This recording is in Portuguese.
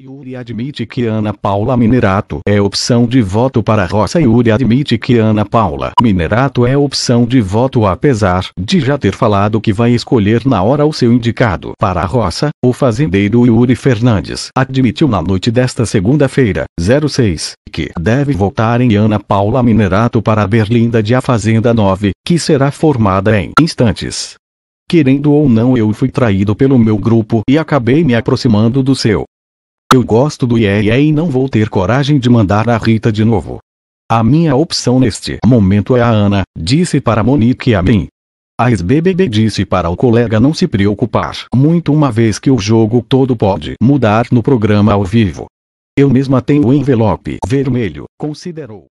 Yuri admite que Ana Paula Minerato é opção de voto para Roça. Yuri admite que Ana Paula Minerato é opção de voto apesar de já ter falado que vai escolher na hora o seu indicado para Roça. O fazendeiro Yuri Fernandes admitiu na noite desta segunda-feira, 06, que deve votar em Ana Paula Minerato para a Berlinda de A Fazenda 9, que será formada em instantes. Querendo ou não, eu fui traído pelo meu grupo e acabei me aproximando do seu. Eu gosto do IEE e não vou ter coragem de mandar a Rita de novo. A minha opção neste momento é a Ana, disse para Monique e a mim. A ex-BBB disse para o colega não se preocupar muito uma vez que o jogo todo pode mudar no programa ao vivo. Eu mesma tenho o envelope vermelho, considerou.